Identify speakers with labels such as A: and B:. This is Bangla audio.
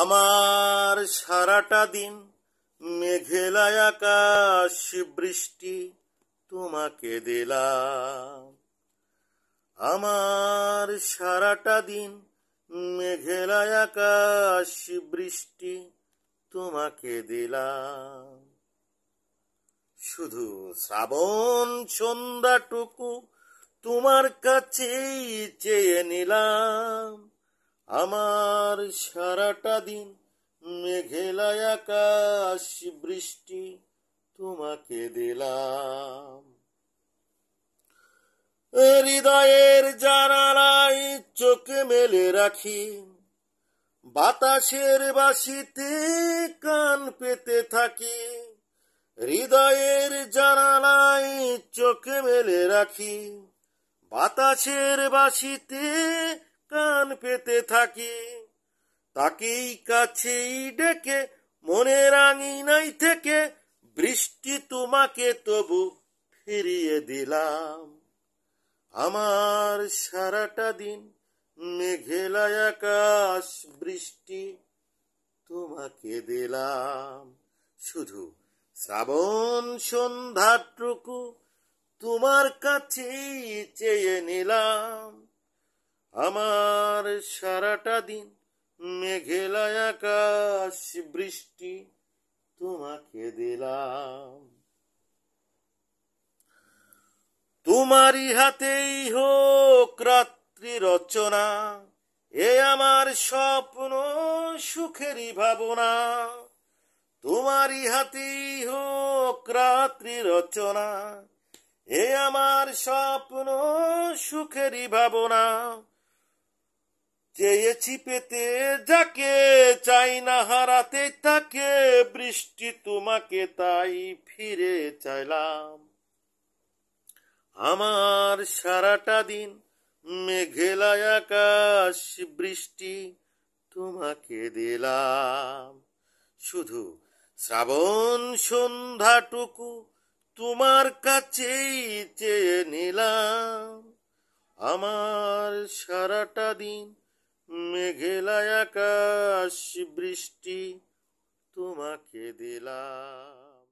A: আমার সারাটা দিন মেঘেলায় আকাশ বৃষ্টি তোমাকে দিলাম আমার সারাটা দিন মেঘেলায় আকাশ বৃষ্টি তোমাকে দিলাম শুধু শ্রাবণ সন্ধ্যাটুকু তোমার কাছেই চেয়ে নিলাম আমার সারাটা দিন মেঘেলা আকাশ বৃষ্টি তোমাকে দিলাম হৃদয়ের জানালাই চোখে মেলে রাখি বাতাসের বাসিতে কান পেতে থাকি হৃদয়ের জানালাই চোখে মেলে রাখি বাতাসের বাসিতে টান পেতে থাকি তাকেই কাছেই ডেকে মনের আঙিনাই থেকে বৃষ্টি তোমাকে তবু ফিরিয়ে দিলাম আমার সারাটা দিন মেঘেলায় আকাশ বৃষ্টি তোমাকে দিলাম শুধু শ্রাবণ সন্ধ্যাটুকু তোমার কাছেই চেয়ে নিলাম আমার সারাটা দিন মেঘেলায় আকাশ বৃষ্টি তোমাকে দিলাম তোমারই হাতেই হোক রাত্রি রচনা এ আমার স্বপ্ন সুখেরই ভাবনা তোমারই হাতেই হোক রাত্রি রচনা এ আমার স্বপ্ন সুখেরই ভাবনা চেয়েছি পেতে যাকে চাই না হারাতে তাকে বৃষ্টি তোমাকে তাই ফিরে চাইলাম আমার সারাটা দিন মেঘেলা আকাশ বৃষ্টি তোমাকে দিলাম শুধু শ্রাবণ সন্ধ্যাটুকু তোমার কাছেই চেয়ে নিলাম আমার সারাটা দিন মেঘেলায় আকাশ বৃষ্টি তোমাকে দিলাম